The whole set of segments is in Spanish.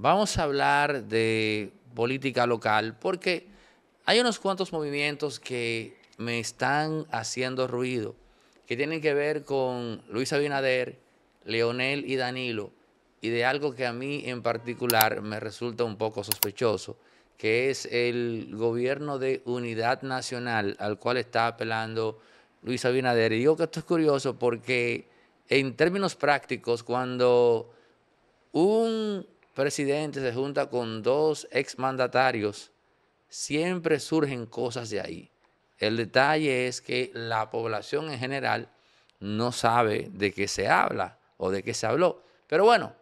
vamos a hablar de política local porque hay unos cuantos movimientos que me están haciendo ruido, que tienen que ver con Luis Abinader, Leonel y Danilo, y de algo que a mí en particular me resulta un poco sospechoso, que es el gobierno de unidad nacional al cual está apelando Luis Abinader. Y digo que esto es curioso porque en términos prácticos, cuando un presidente se junta con dos exmandatarios, siempre surgen cosas de ahí. El detalle es que la población en general no sabe de qué se habla o de qué se habló. Pero bueno,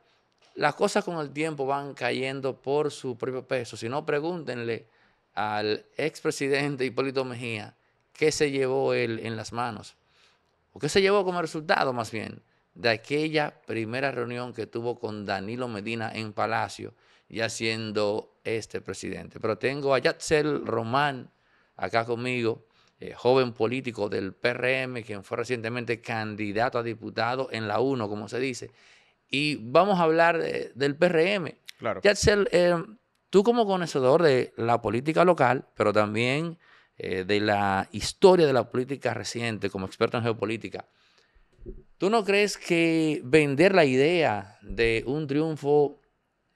las cosas con el tiempo van cayendo por su propio peso. Si no, pregúntenle al expresidente Hipólito Mejía qué se llevó él en las manos, o qué se llevó como resultado más bien de aquella primera reunión que tuvo con Danilo Medina en Palacio, ya siendo este presidente. Pero tengo a Yatzel Román acá conmigo, eh, joven político del PRM, quien fue recientemente candidato a diputado en la 1, como se dice. Y vamos a hablar eh, del PRM. Claro. Yatzel, eh, tú como conocedor de la política local, pero también de la historia de la política reciente, como experto en geopolítica, ¿Tú no crees que vender la idea de un triunfo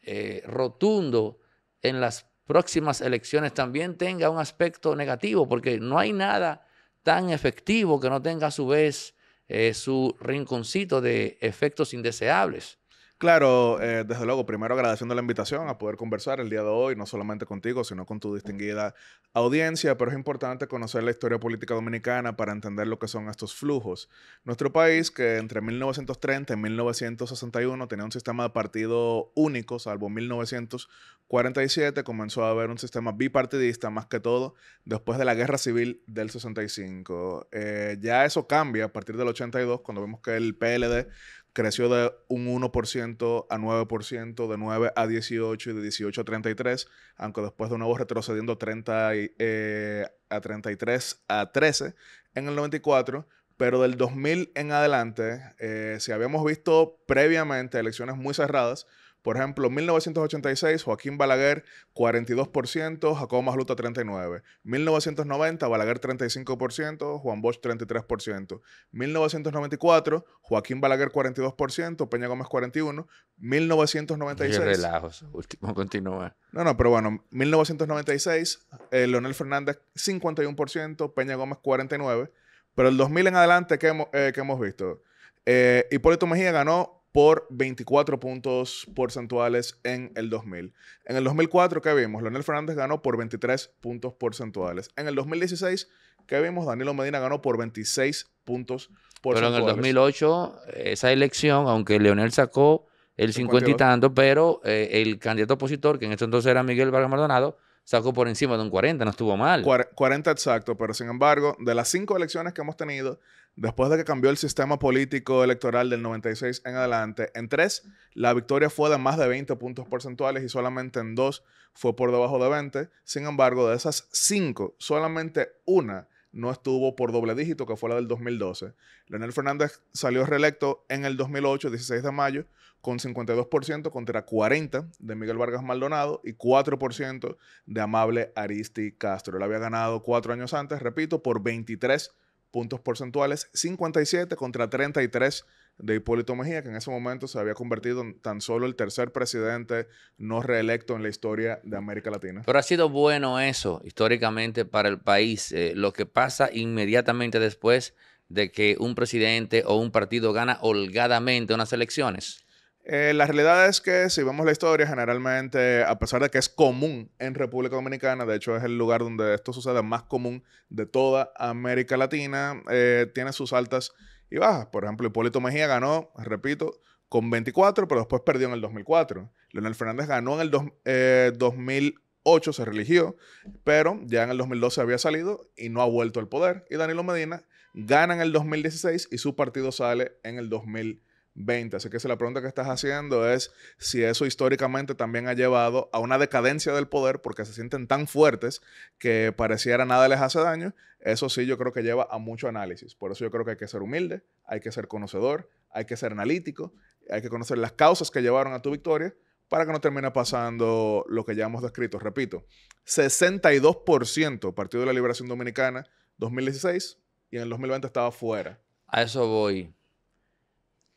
eh, rotundo en las próximas elecciones también tenga un aspecto negativo? Porque no hay nada tan efectivo que no tenga a su vez eh, su rinconcito de efectos indeseables. Claro, eh, desde luego, primero agradeciendo la invitación a poder conversar el día de hoy, no solamente contigo, sino con tu distinguida audiencia, pero es importante conocer la historia política dominicana para entender lo que son estos flujos. Nuestro país, que entre 1930 y 1961 tenía un sistema de partido único, salvo 1947, comenzó a haber un sistema bipartidista, más que todo, después de la Guerra Civil del 65. Eh, ya eso cambia a partir del 82, cuando vemos que el PLD creció de un 1% a 9%, de 9 a 18 y de 18 a 33, aunque después de nuevo retrocediendo 30 eh, a 33 a 13 en el 94, pero del 2000 en adelante, eh, si habíamos visto previamente elecciones muy cerradas, por ejemplo, 1986, Joaquín Balaguer 42%, Jacobo Masluta 39%. 1990, Balaguer 35%, Juan Bosch 33%. 1994, Joaquín Balaguer 42%, Peña Gómez 41%. 1996. relajos, último continúa. No, no, pero bueno, 1996, eh, Leonel Fernández 51%, Peña Gómez 49%. Pero el 2000 en adelante, ¿qué hemos, eh, que hemos visto? Eh, Hipólito Mejía ganó por 24 puntos porcentuales en el 2000. En el 2004, ¿qué vimos? Leonel Fernández ganó por 23 puntos porcentuales. En el 2016, ¿qué vimos? Danilo Medina ganó por 26 puntos porcentuales. Pero en el 2008, esa elección, aunque Leonel sacó el 50 y tanto, pero eh, el candidato opositor, que en este entonces era Miguel Vargas Maldonado, sacó por encima de un 40, no estuvo mal. 40 exacto, pero sin embargo, de las cinco elecciones que hemos tenido, Después de que cambió el sistema político electoral del 96 en adelante, en tres la victoria fue de más de 20 puntos porcentuales y solamente en dos fue por debajo de 20. Sin embargo, de esas cinco, solamente una no estuvo por doble dígito, que fue la del 2012. Leonel Fernández salió reelecto en el 2008, 16 de mayo, con 52% contra 40% de Miguel Vargas Maldonado y 4% de Amable Aristi Castro. Él había ganado cuatro años antes, repito, por 23 puntos porcentuales, 57 contra 33 de Hipólito Mejía, que en ese momento se había convertido en tan solo el tercer presidente no reelecto en la historia de América Latina. Pero ha sido bueno eso históricamente para el país. Eh, lo que pasa inmediatamente después de que un presidente o un partido gana holgadamente unas elecciones. Eh, la realidad es que si vemos la historia, generalmente, a pesar de que es común en República Dominicana, de hecho es el lugar donde esto sucede más común de toda América Latina, eh, tiene sus altas y bajas. Por ejemplo, Hipólito Mejía ganó, repito, con 24, pero después perdió en el 2004. Leonel Fernández ganó en el 2008, eh, se religió, pero ya en el 2012 había salido y no ha vuelto al poder. Y Danilo Medina gana en el 2016 y su partido sale en el 2016 20. Así que si la pregunta que estás haciendo es si eso históricamente también ha llevado a una decadencia del poder porque se sienten tan fuertes que pareciera nada les hace daño, eso sí yo creo que lleva a mucho análisis. Por eso yo creo que hay que ser humilde, hay que ser conocedor, hay que ser analítico, hay que conocer las causas que llevaron a tu victoria para que no termine pasando lo que ya hemos descrito. Repito, 62% Partido de la Liberación Dominicana 2016 y en el 2020 estaba fuera. A eso voy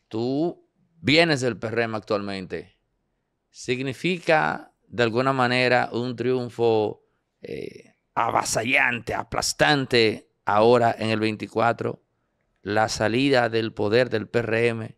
tú vienes del PRM e actualmente, significa de alguna manera un triunfo eh, avasallante, aplastante ahora en el 24, la salida del poder del PRM e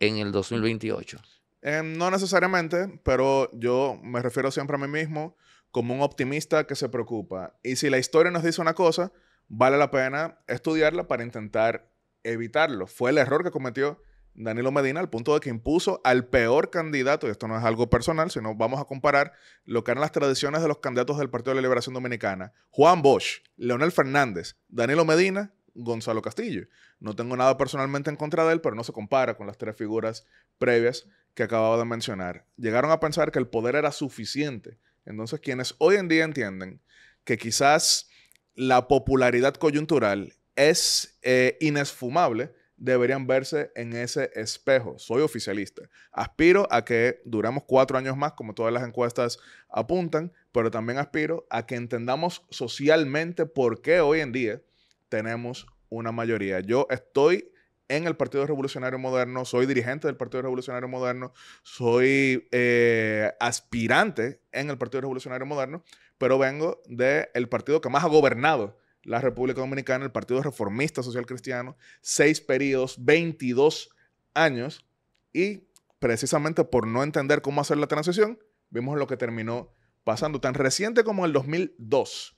en el 2028? Eh, no necesariamente, pero yo me refiero siempre a mí mismo como un optimista que se preocupa. Y si la historia nos dice una cosa, vale la pena estudiarla para intentar evitarlo. Fue el error que cometió Danilo Medina al punto de que impuso al peor candidato, y esto no es algo personal, sino vamos a comparar lo que eran las tradiciones de los candidatos del Partido de la Liberación Dominicana, Juan Bosch, Leonel Fernández, Danilo Medina, Gonzalo Castillo. No tengo nada personalmente en contra de él, pero no se compara con las tres figuras previas que acababa de mencionar. Llegaron a pensar que el poder era suficiente. Entonces, quienes hoy en día entienden que quizás la popularidad coyuntural es eh, inesfumable, deberían verse en ese espejo. Soy oficialista. Aspiro a que duramos cuatro años más, como todas las encuestas apuntan, pero también aspiro a que entendamos socialmente por qué hoy en día tenemos una mayoría. Yo estoy en el Partido Revolucionario Moderno, soy dirigente del Partido Revolucionario Moderno, soy eh, aspirante en el Partido Revolucionario Moderno, pero vengo del partido que más ha gobernado la República Dominicana, el Partido Reformista Social Cristiano, seis periodos, 22 años, y precisamente por no entender cómo hacer la transición, vimos lo que terminó pasando. Tan reciente como el 2002,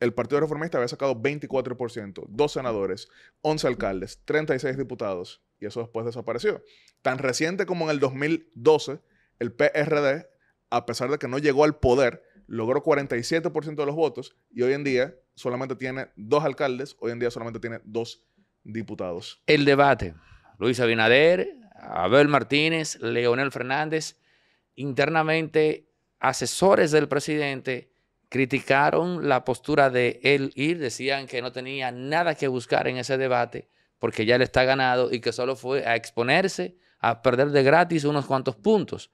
el Partido Reformista había sacado 24%, dos senadores, 11 alcaldes, 36 diputados, y eso después desapareció. Tan reciente como en el 2012, el PRD, a pesar de que no llegó al poder, logró 47% de los votos y hoy en día solamente tiene dos alcaldes, hoy en día solamente tiene dos diputados. El debate, Luis Abinader, Abel Martínez, Leonel Fernández, internamente asesores del presidente criticaron la postura de él ir, decían que no tenía nada que buscar en ese debate porque ya le está ganado y que solo fue a exponerse, a perder de gratis unos cuantos puntos.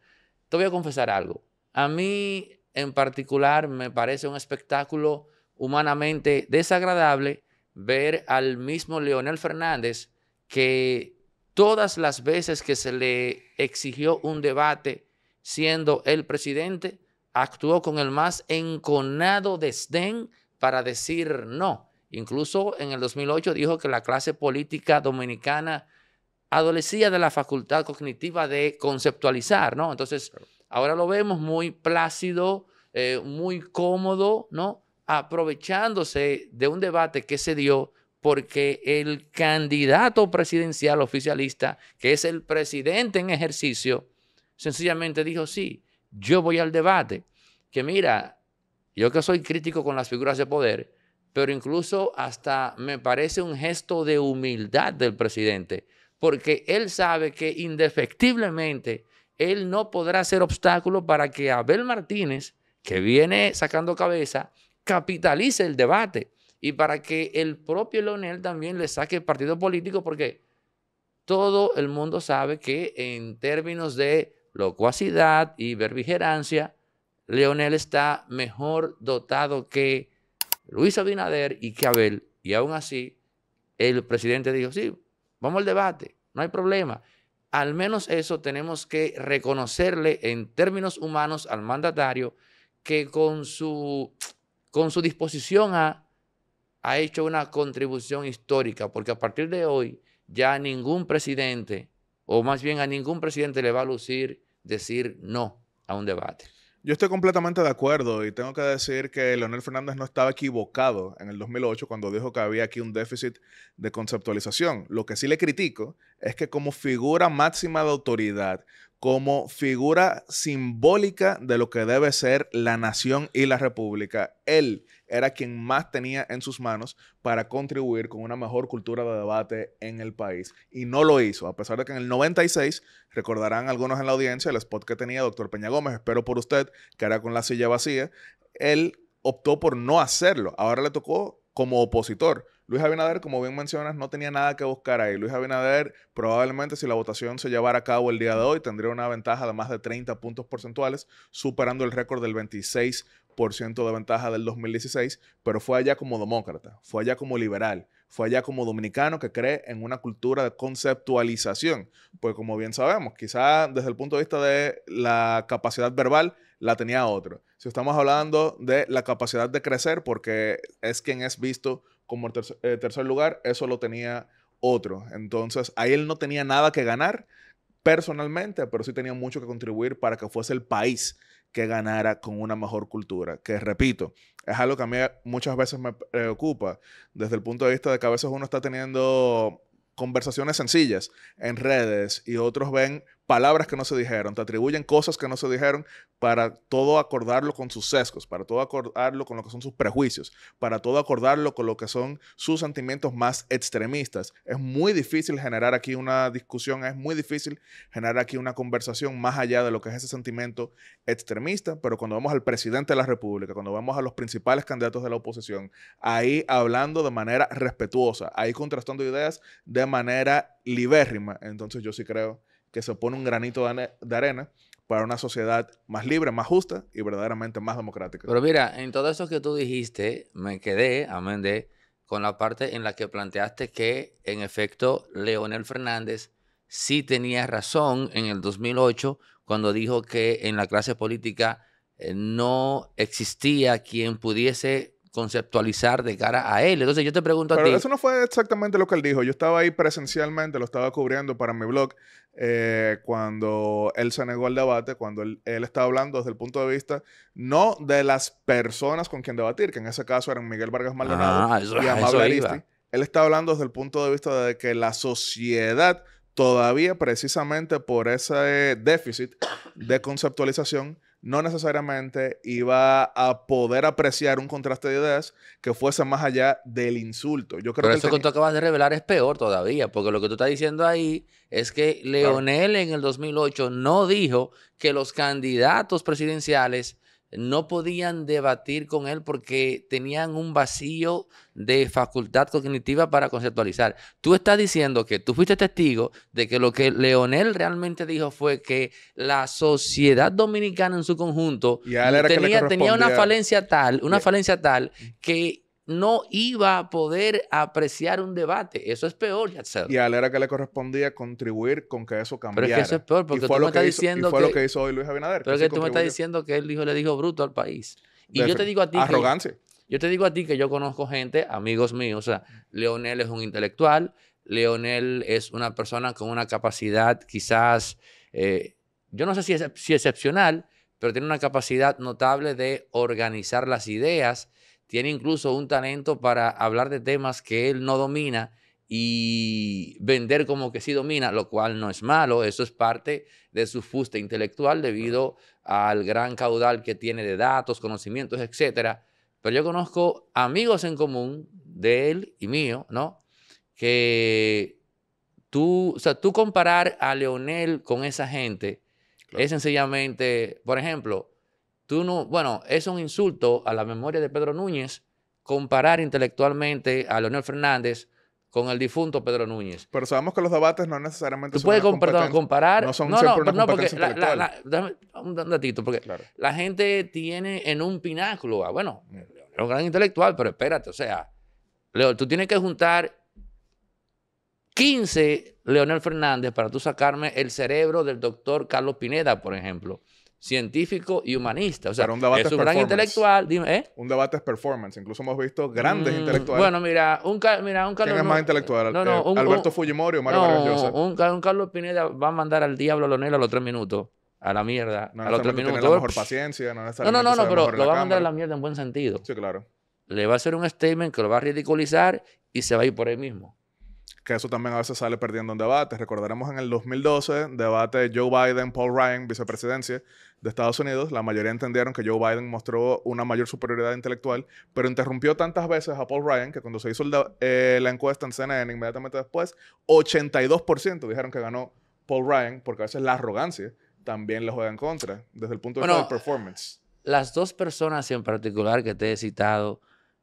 Te voy a confesar algo. A mí en particular me parece un espectáculo humanamente desagradable ver al mismo Leonel Fernández que todas las veces que se le exigió un debate siendo el presidente, actuó con el más enconado desdén para decir no. Incluso en el 2008 dijo que la clase política dominicana adolecía de la facultad cognitiva de conceptualizar, ¿no? Entonces, ahora lo vemos muy plácido, eh, muy cómodo, ¿no? aprovechándose de un debate que se dio porque el candidato presidencial oficialista, que es el presidente en ejercicio, sencillamente dijo, sí, yo voy al debate, que mira, yo que soy crítico con las figuras de poder, pero incluso hasta me parece un gesto de humildad del presidente, porque él sabe que indefectiblemente él no podrá ser obstáculo para que Abel Martínez, que viene sacando cabeza, capitalice el debate y para que el propio Leonel también le saque el partido político, porque todo el mundo sabe que en términos de locuacidad y verbigerancia, Leonel está mejor dotado que Luis Abinader y que Abel. Y aún así, el presidente dijo, sí, vamos al debate, no hay problema. Al menos eso tenemos que reconocerle en términos humanos al mandatario que con su con su disposición ha hecho una contribución histórica, porque a partir de hoy ya a ningún presidente, o más bien a ningún presidente le va a lucir decir no a un debate. Yo estoy completamente de acuerdo y tengo que decir que Leonel Fernández no estaba equivocado en el 2008 cuando dijo que había aquí un déficit de conceptualización. Lo que sí le critico es que como figura máxima de autoridad como figura simbólica de lo que debe ser la nación y la república. Él era quien más tenía en sus manos para contribuir con una mejor cultura de debate en el país. Y no lo hizo, a pesar de que en el 96, recordarán algunos en la audiencia, el spot que tenía doctor Peña Gómez, espero por usted, que era con la silla vacía, él optó por no hacerlo. Ahora le tocó como opositor. Luis Abinader, como bien mencionas, no tenía nada que buscar ahí. Luis Abinader, probablemente si la votación se llevara a cabo el día de hoy, tendría una ventaja de más de 30 puntos porcentuales, superando el récord del 26% de ventaja del 2016, pero fue allá como demócrata, fue allá como liberal, fue allá como dominicano que cree en una cultura de conceptualización. Pues como bien sabemos, quizá desde el punto de vista de la capacidad verbal, la tenía otro. Si estamos hablando de la capacidad de crecer, porque es quien es visto como tercer, eh, tercer lugar, eso lo tenía otro. Entonces, ahí él no tenía nada que ganar personalmente, pero sí tenía mucho que contribuir para que fuese el país que ganara con una mejor cultura. Que repito, es algo que a mí muchas veces me preocupa desde el punto de vista de que a veces uno está teniendo conversaciones sencillas en redes y otros ven palabras que no se dijeron, te atribuyen cosas que no se dijeron para todo acordarlo con sus sesgos, para todo acordarlo con lo que son sus prejuicios, para todo acordarlo con lo que son sus sentimientos más extremistas. Es muy difícil generar aquí una discusión, es muy difícil generar aquí una conversación más allá de lo que es ese sentimiento extremista, pero cuando vamos al presidente de la República, cuando vamos a los principales candidatos de la oposición, ahí hablando de manera respetuosa, ahí contrastando ideas de manera libérrima, entonces yo sí creo que se pone un granito de arena para una sociedad más libre, más justa y verdaderamente más democrática. Pero mira, en todo eso que tú dijiste, me quedé, amén de, con la parte en la que planteaste que, en efecto, Leonel Fernández sí tenía razón en el 2008 cuando dijo que en la clase política eh, no existía quien pudiese conceptualizar de cara a él. Entonces yo te pregunto a ti. Pero Eso no fue exactamente lo que él dijo. Yo estaba ahí presencialmente, lo estaba cubriendo para mi blog, eh, cuando él se negó al debate, cuando él, estaba hablando desde el punto de vista no de las personas con quien debatir, que en ese caso eran Miguel Vargas Maldonado ah, y Amable Él estaba hablando desde el punto de vista de que la sociedad todavía precisamente por ese déficit de conceptualización no necesariamente iba a poder apreciar un contraste de ideas que fuese más allá del insulto. Yo creo Pero que eso que tú acabas de revelar es peor todavía, porque lo que tú estás diciendo ahí es que Leonel en el 2008 no dijo que los candidatos presidenciales no podían debatir con él porque tenían un vacío de facultad cognitiva para conceptualizar. Tú estás diciendo que tú fuiste testigo de que lo que Leonel realmente dijo fue que la sociedad dominicana en su conjunto tenía, tenía, una falencia tal, una falencia tal que no iba a poder apreciar un debate. Eso es peor, ya Y a él era que le correspondía contribuir con que eso cambiara. Pero es que eso es peor, porque tú me estás diciendo. fue lo que hizo hoy Luis Abinader. Pero tú me estás diciendo que él dijo, le dijo bruto al país. Y yo te digo a ti. Arrogancia. yo te digo a ti que yo conozco gente, amigos míos, o sea, Leonel es un intelectual, Leonel es una persona con una capacidad quizás, eh, yo no sé si, es, si excepcional, pero tiene una capacidad notable de organizar las ideas, tiene incluso un talento para hablar de temas que él no domina y vender como que sí domina, lo cual no es malo, eso es parte de su fuste intelectual debido al gran caudal que tiene de datos, conocimientos, etcétera. Pero yo conozco amigos en común de él y mío, ¿no? Que tú, o sea, tú comparar a Leonel con esa gente es sencillamente, por ejemplo, bueno, es un insulto a la memoria de Pedro Núñez comparar intelectualmente a Leonel Fernández con el difunto Pedro Núñez. Pero sabemos que los debates no necesariamente Tú son puedes comparar. No son no, no, porque la, dame un datito, porque la gente tiene en un pináculo, a, bueno, un gran intelectual, pero espérate, o sea, tú tienes que juntar 15 Leonel Fernández para tú sacarme el cerebro del doctor Carlos Pineda, por ejemplo científico y humanista. O sea, un es un gran intelectual. Dime, ¿eh? Un debate es performance. Incluso hemos visto grandes mm, intelectuales. Bueno, mira, un, mira, un Carlos... No, no, eh, ¿Alberto Fujimori o Mario no, un, Carlos Pineda va a mandar al diablo a Lonel a los tres minutos. A la mierda. a los tres minutos. Tiene la mejor paciencia. No, no, no, no, pero lo va a mandar a la mierda en buen sentido. Sí, claro. Le va a hacer un statement que lo va a ridiculizar y se va a ir por ahí mismo que eso también a veces sale perdiendo en debates. Recordaremos en el 2012, debate Joe Biden-Paul Ryan, vicepresidencia de Estados Unidos. La mayoría entendieron que Joe Biden mostró una mayor superioridad intelectual, pero interrumpió tantas veces a Paul Ryan que cuando se hizo eh, la encuesta en CNN inmediatamente después, 82% dijeron que ganó Paul Ryan, porque a veces la arrogancia también le juega en contra desde el punto de vista del performance. Las dos personas en particular que te he citado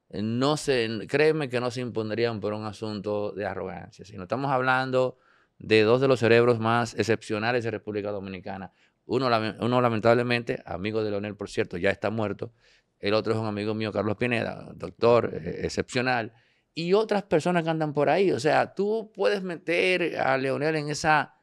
no se, créeme que no se impondrían por un asunto de arrogancia, sino estamos hablando de dos de los cerebros más excepcionales de República Dominicana. Uno, lamentablemente, amigo de Leonel, por cierto, ya está muerto. El otro es un amigo mío, Carlos Pineda, doctor eh, excepcional. Y otras personas que andan por ahí. O sea, tú puedes meter a Leonel en esa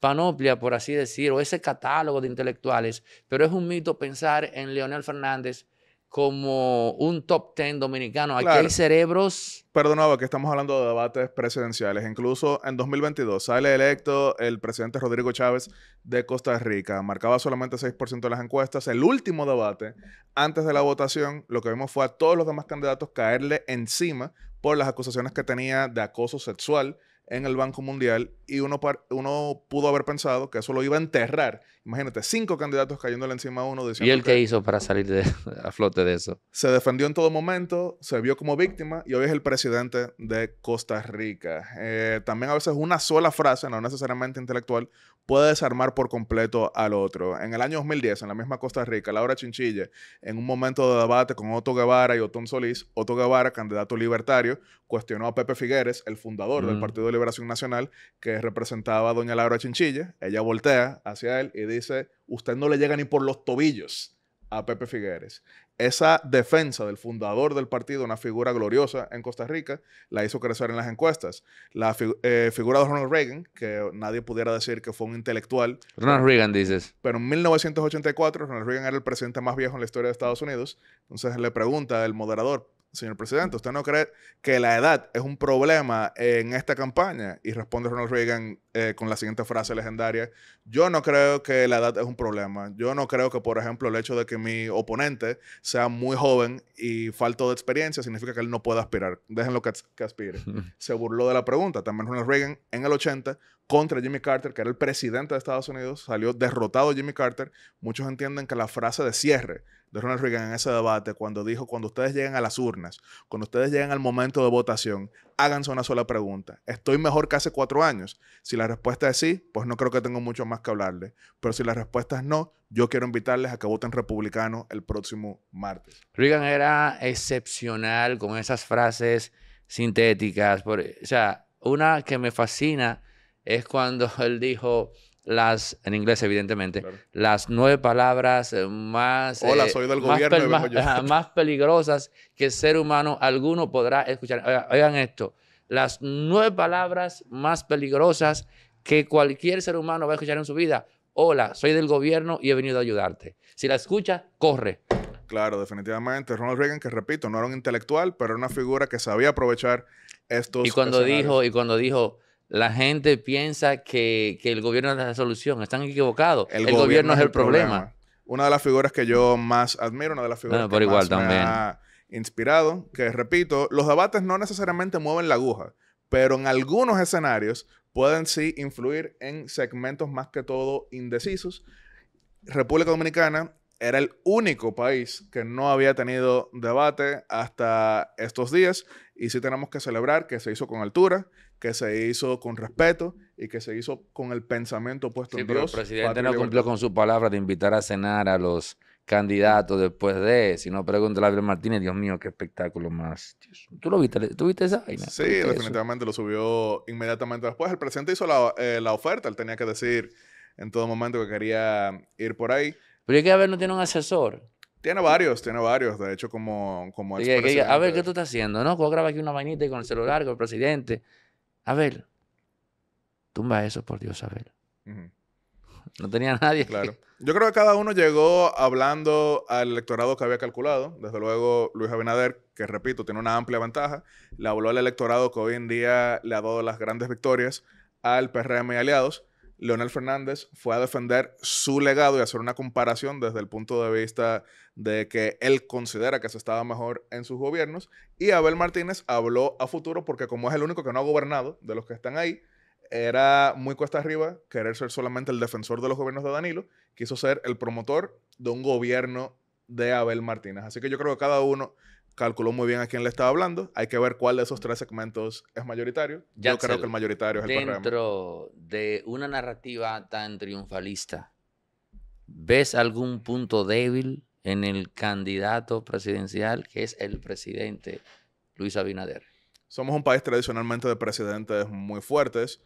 panoplia, por así decir, o ese catálogo de intelectuales, pero es un mito pensar en Leonel Fernández como un top ten dominicano. Aquí hay cerebros. Perdonaba que estamos hablando de debates presidenciales. Incluso en 2022 sale electo el presidente Rodrigo Chávez de Costa Rica. Marcaba solamente 6% de las encuestas. El último debate, antes de la votación, lo que vimos fue a todos los demás candidatos caerle encima por las acusaciones que tenía de acoso sexual en el Banco Mundial y uno, uno pudo haber pensado que eso lo iba a enterrar. Imagínate, cinco candidatos cayéndole encima a uno. ¿Y él qué hizo para salir a flote de eso? Se defendió en todo momento, se vio como víctima y hoy es el presidente de Costa Rica. Eh, también a veces una sola frase, no necesariamente intelectual, puede desarmar por completo al otro. En el año 2010, en la misma Costa Rica, Laura Chinchille, en un momento de debate con Otto Guevara y Otón Solís, Otto Guevara, candidato libertario, cuestionó a Pepe Figueres, el fundador del mm. Partido Libertario Liberación Nacional, que representaba a doña Laura Chinchilla. Ella voltea hacia él y dice, usted no le llega ni por los tobillos a Pepe Figueres. Esa defensa del fundador del partido, una figura gloriosa en Costa Rica, la hizo crecer en las encuestas. La eh, figura de Ronald Reagan, que nadie pudiera decir que fue un intelectual. Ronald Reagan, dices. Pero en 1984, Ronald Reagan era el presidente más viejo en la historia de Estados Unidos. Entonces le pregunta el moderador, señor presidente, ¿usted no cree que la edad es un problema en esta campaña? Y responde Ronald Reagan eh, con la siguiente frase legendaria, yo no creo que la edad es un problema. Yo no creo que, por ejemplo, el hecho de que mi oponente sea muy joven y falto de experiencia significa que él no pueda aspirar. Déjenlo que, que aspire. Se burló de la pregunta. También Ronald Reagan en el 80 contra Jimmy Carter, que era el presidente de Estados Unidos, salió derrotado Jimmy Carter. Muchos entienden que la frase de cierre de Ronald Reagan en ese debate cuando dijo, cuando ustedes lleguen a las urnas, cuando ustedes lleguen al momento de votación, háganse una sola pregunta. ¿Estoy mejor que hace cuatro años? Si la respuesta es sí, pues no creo que tenga mucho más que hablarle. Pero si la respuesta es no, yo quiero invitarles a que voten republicano el próximo martes. Reagan era excepcional con esas frases sintéticas. o sea, una que me fascina es cuando él dijo las, en inglés evidentemente, las nueve palabras eh, más, eh, del gobierno, más, peligrosas que ser humano alguno podrá escuchar. Oigan, esto, las nueve palabras más peligrosas que cualquier ser humano va a escuchar en su vida. Hola, soy del gobierno y he venido a ayudarte. Si la escucha corre. Claro, definitivamente. Ronald Reagan, que repito, no era un intelectual, pero era una figura que sabía aprovechar estos. Y cuando dijo, y cuando dijo, la gente piensa que, el gobierno es la solución. Están equivocados. El, gobierno, es el problema. Una de las figuras que yo más admiro, una de las figuras que más me ha inspirado, que repito, los debates no necesariamente mueven la aguja, pero en algunos escenarios pueden sí influir en segmentos más que todo indecisos. República Dominicana era el único país que no había tenido debate hasta estos días y sí tenemos que celebrar que se hizo con altura que se hizo con respeto y que se hizo con el pensamiento puesto en Dios. El presidente no cumplió con su palabra de invitar a cenar a los candidatos después de, si no pregunta a Abel Martínez, Dios mío, qué espectáculo más. ¿Tú lo viste? ¿Tú esa vaina? Sí, definitivamente lo subió inmediatamente después. El presidente hizo eh, la, oferta, él tenía que decir en todo momento que quería ir por ahí. Pero es que ver, no tiene un asesor. Tiene varios, tiene varios, de hecho, como, como A ver, ¿qué tú estás haciendo? No, graba aquí una vainita y con el celular, con el presidente. Abel, tumba eso por Dios, Abel. No tenía nadie. Claro. Yo creo que cada uno llegó hablando al electorado que había calculado. Desde luego, Luis Abinader, que repito, tiene una amplia ventaja, le habló al electorado que hoy en día le ha dado las grandes victorias al PRM y aliados. Leonel Fernández fue a defender su legado y hacer una comparación desde el punto de vista de que él considera que se estaba mejor en sus gobiernos. Y Abel Martínez habló a futuro porque como es el único que no ha gobernado de los que están ahí, era muy cuesta arriba querer ser solamente el defensor de los gobiernos de Danilo, quiso ser el promotor de un gobierno de Abel Martínez. Así que yo creo que cada uno calculó muy bien a quién le estaba hablando. Hay que ver cuál de esos tres segmentos es mayoritario. Yo creo que el mayoritario es el programa. Dentro de una narrativa tan triunfalista, ¿ves algún punto débil en el candidato presidencial que es el presidente Luis Abinader? Somos un país tradicionalmente de presidentes muy fuertes.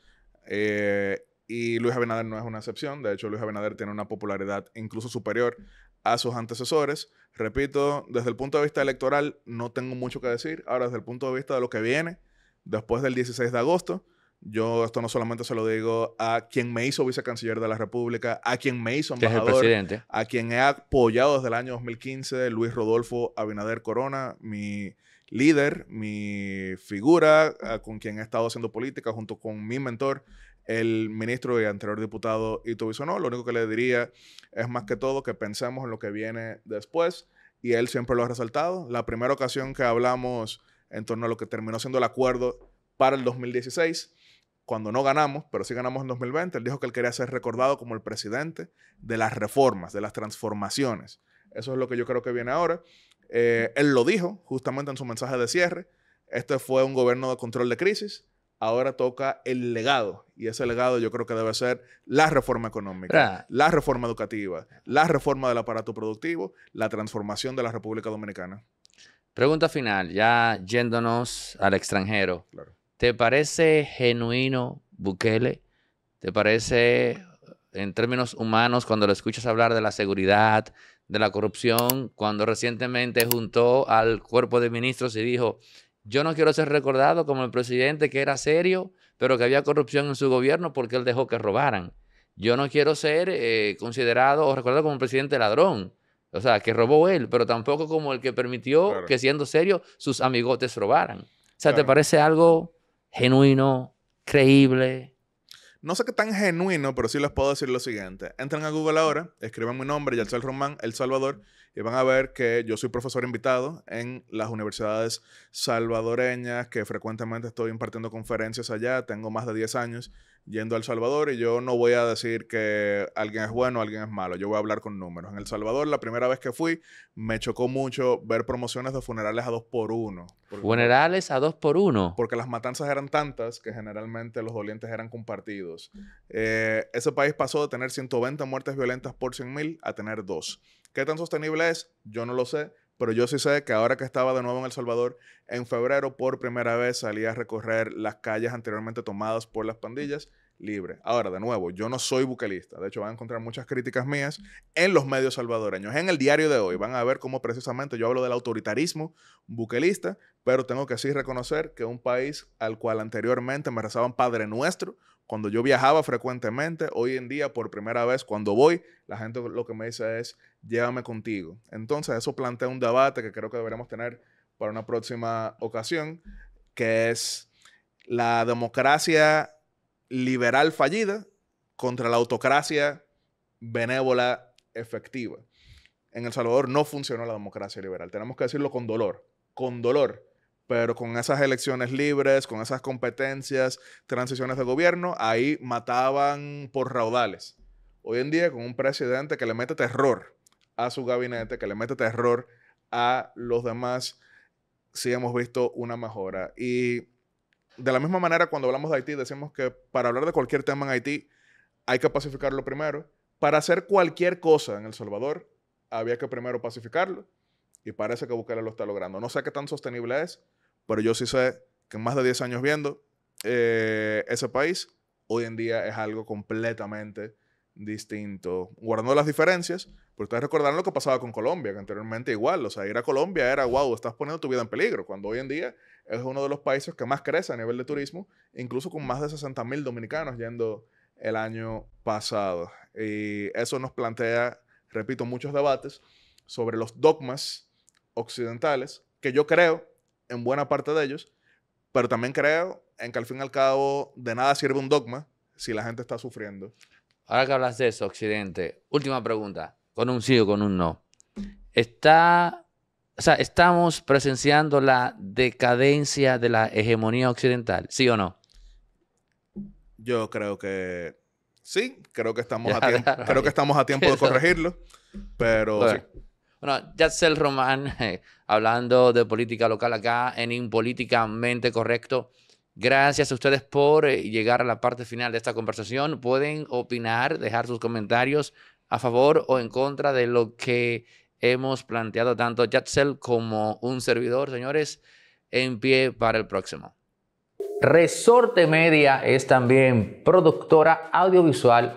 Eh, y Luis Abinader no es una excepción. De hecho, Luis Abinader tiene una popularidad incluso superior a sus antecesores. Repito, desde el punto de vista electoral no tengo mucho que decir. Ahora, desde el punto de vista de lo que viene, después del 16 de agosto, yo esto no solamente se lo digo a quien me hizo vicecanciller de la República, a quien me hizo embajador, a quien he apoyado desde el año 2015, Luis Rodolfo Abinader Corona, mi líder, mi figura, eh, con quien he estado haciendo política junto con mi mentor el ministro y anterior diputado Ito Bisonó. Lo único que le diría es más que todo que pensemos en lo que viene después y él siempre lo ha resaltado. La primera ocasión que hablamos en torno a lo que terminó siendo el acuerdo para el 2016, cuando no ganamos, pero sí ganamos en 2020, él dijo que él quería ser recordado como el presidente de las reformas, de las transformaciones. Eso es lo que yo creo que viene ahora. Eh, él lo dijo justamente en su mensaje de cierre. Este fue un gobierno de control de crisis ahora toca el legado. Y ese legado yo creo que debe ser la reforma económica, la reforma educativa, la reforma del aparato productivo, la transformación de la República Dominicana. Pregunta final, ya yéndonos al extranjero. ¿Te parece genuino Bukele? ¿Te parece en términos humanos cuando lo escuchas hablar de la seguridad, de la corrupción, cuando recientemente juntó al cuerpo de ministros y dijo, yo no quiero ser recordado como el presidente que era serio, pero que había corrupción en su gobierno porque él dejó que robaran. Yo no quiero ser eh, considerado o recordado como presidente ladrón, o sea, que robó él, pero tampoco como el que permitió que siendo serio sus amigotes robaran. O sea, ¿te parece algo genuino, creíble? No sé qué tan genuino, pero sí les puedo decir lo siguiente. Entran a Google ahora, escriban mi nombre, Yalcel Román, El Salvador, y van a ver que yo soy profesor invitado en las universidades salvadoreñas, que frecuentemente estoy impartiendo conferencias allá, tengo más de 10 años yendo a El Salvador y yo no voy a decir que alguien es bueno, alguien es malo, yo voy a hablar con números. En El Salvador, la primera vez que fui, me chocó mucho ver promociones de funerales a dos por uno. Funerales a dos por uno. Porque las matanzas eran tantas que generalmente los dolientes eran compartidos. Mm. Eh, ese país pasó de tener 120 muertes violentas por 100.000 a tener dos. ¿Qué tan sostenible es? Yo no lo sé, pero yo sí sé que ahora que estaba de nuevo en El Salvador, en febrero por primera vez salí a recorrer las calles anteriormente tomadas por las pandillas libre. Ahora, de nuevo, yo no soy bucalista. De hecho, van a encontrar muchas críticas mías en los medios salvadoreños. En el diario de hoy van a ver cómo precisamente yo hablo del autoritarismo bucalista, pero tengo que sí reconocer que un país al cual anteriormente me rezaban Padre Nuestro, cuando yo viajaba frecuentemente, hoy en día por primera vez cuando voy, la gente lo que me dice es, llévame contigo. Entonces eso plantea un debate que creo que deberíamos tener para una próxima ocasión, que es la democracia liberal fallida contra la autocracia benévola efectiva. En El Salvador no funcionó la democracia liberal, tenemos que decirlo con dolor, con dolor pero con esas elecciones libres, con esas competencias, transiciones de gobierno, ahí mataban por raudales. Hoy en día, con un presidente que le mete terror a su gabinete, que le mete terror a los demás, sí hemos visto una mejora. Y de la misma manera, cuando hablamos de Haití, decimos que para hablar de cualquier tema en Haití, hay que pacificarlo primero. Para hacer cualquier cosa en El Salvador, había que primero pacificarlo. Y parece que Bukele lo está logrando. No sé qué tan sostenible es, pero yo sí sé que más de 10 años viendo eh, ese país, hoy en día es algo completamente distinto, guardando las diferencias, pero ustedes recordarán lo que pasaba con Colombia, que anteriormente igual, o sea, ir a Colombia era, wow, estás poniendo tu vida en peligro, cuando hoy en día es uno de los países que más crece a nivel de turismo, incluso con más de 60.000 mil dominicanos yendo el año pasado. Y eso nos plantea, repito, muchos debates sobre los dogmas occidentales, que yo creo en buena parte de ellos, pero también creo en que al fin y al cabo de nada sirve un dogma si la gente está sufriendo. Ahora que hablas de eso, Occidente, última pregunta, con un sí o con un no. Está, o sea, ¿Estamos presenciando la decadencia de la hegemonía occidental? ¿Sí o no? Yo creo que sí, creo que estamos, a, tiempo, creo que estamos a tiempo de corregirlo, pero... Bueno, Yatzel Román, eh, hablando de política local acá en Impolíticamente Correcto. Gracias a ustedes por eh, llegar a la parte final de esta conversación. Pueden opinar, dejar sus comentarios a favor o en contra de lo que hemos planteado tanto Yatzel como un servidor, señores, en pie para el próximo. Resorte Media es también productora audiovisual